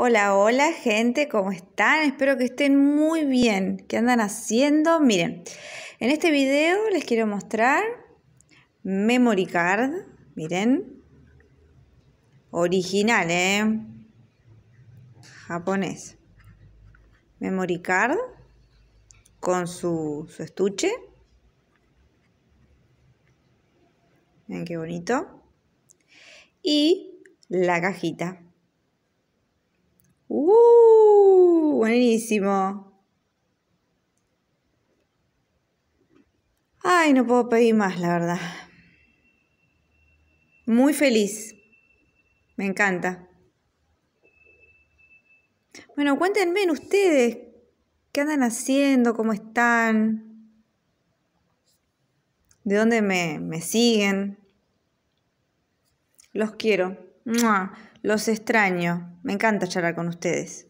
Hola, hola gente, ¿cómo están? Espero que estén muy bien. ¿Qué andan haciendo? Miren, en este video les quiero mostrar Memory Card. Miren. Original, ¿eh? Japonés. Memory Card con su, estuche. Miren qué bonito. Y la cajita. ¡Uh! Buenísimo. Ay, no puedo pedir más, la verdad. Muy feliz. Me encanta. Bueno, cuéntenme ustedes qué andan haciendo, cómo están, de dónde me, me siguen. Los quiero. Los extraño. Me encanta charlar con ustedes.